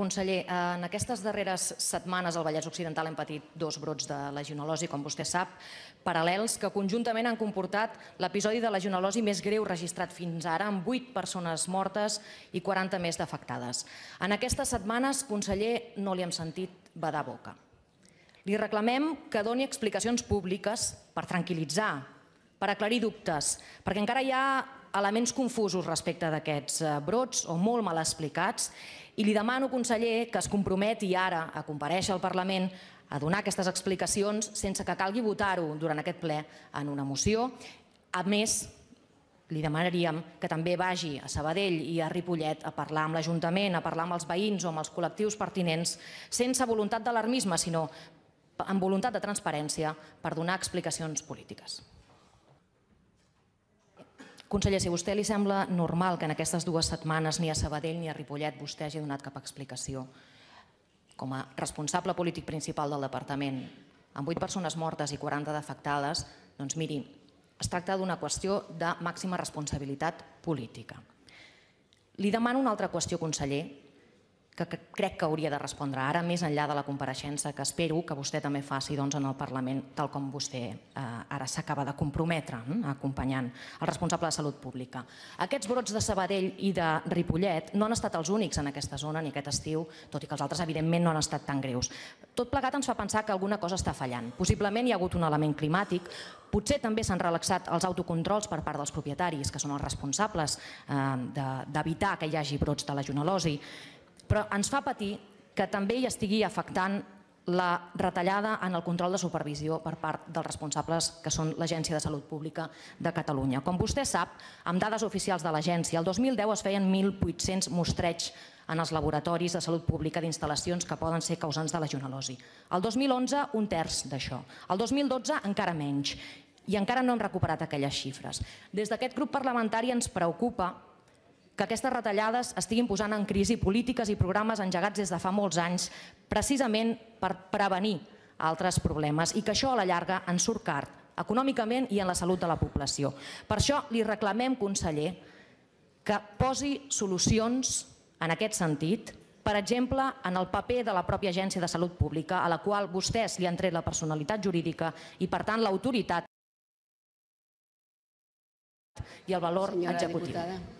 Conseller, en aquestes darreres setmanes al Vallès Occidental hem patit dos brots de legionel·losi, com vostè sap, paral·lels que conjuntament han comportat l'episodi de legionel·losi més greu registrat fins ara, amb 8 persones mortes i 40 més d'afectades. En aquestes setmanes, conseller, no li hem sentit badar boca. Li reclamem que doni explicacions públiques per tranquil·litzar, per aclarir dubtes, perquè encara hi ha elements confusos respecte d'aquests eh, brots o molt mal explicats i li demano, conseller, que es comprometi ara a compareixer al Parlament a donar aquestes explicacions sense que calgui votar-ho durant aquest ple en una moció. A més, li demanaríem que també vagi a Sabadell i a Ripollet a parlar amb l'Ajuntament, a parlar amb els veïns o amb els col·lectius pertinents, sense voluntat d'alarmisme, sinó amb voluntat de transparència per donar explicacions polítiques. Conseller, si a vostè li sembla normal que en aquestes dues setmanes ni a Sabadell ni a Ripollet vostè hagi donat cap explicació, com a responsable polític principal del departament, amb 8 persones mortes i 40 defectades, doncs miri, es tracta d'una qüestió de màxima responsabilitat política. Li demano una altra qüestió, conseller, que, crec que hauria de respondre ara, més enllà de la compareixença que espero que vostè també faci doncs, en el Parlament, tal com vostè eh, ara s'acaba de comprometre, eh, acompanyant el responsable de Salut Pública. Aquests brots de Sabadell i de Ripollet no han estat els únics en aquesta zona ni aquest estiu, tot i que els altres evidentment no han estat tan greus. Tot plegat ens fa pensar que alguna cosa està fallant. Possiblement hi ha hagut un element climàtic, Potser també s'han relaxat els autocontrols per part dels propietaris, que són els responsables eh, d'evitar que hi hagi brots de la junelosi, però ens fa patir que també hi estigui afectant la retallada en el control de supervisió per part dels responsables que són l'Agència de Salut Pública de Catalunya. Com vostè sap, amb dades oficials de l'agència, el 2010 es feien 1.800 mostreig en els laboratoris de salut pública d'instal·lacions que poden ser causants de la junalosi. El 2011, un terç d'això. El 2012, encara menys. I encara no hem recuperat aquelles xifres. Des d'aquest grup parlamentari ens preocupa que aquestes retallades estiguin posant en crisi polítiques i programes engegats des de fa molts anys precisament per prevenir altres problemes i que això a la llarga ens surt car econòmicament i en la salut de la població. Per això li reclamem, conseller, que posi solucions en aquest sentit, per exemple, en el paper de la pròpia Agència de Salut Pública, a la qual vostès li han tret la personalitat jurídica i, per tant, l'autoritat i el valor Senyora executiu. Diputada.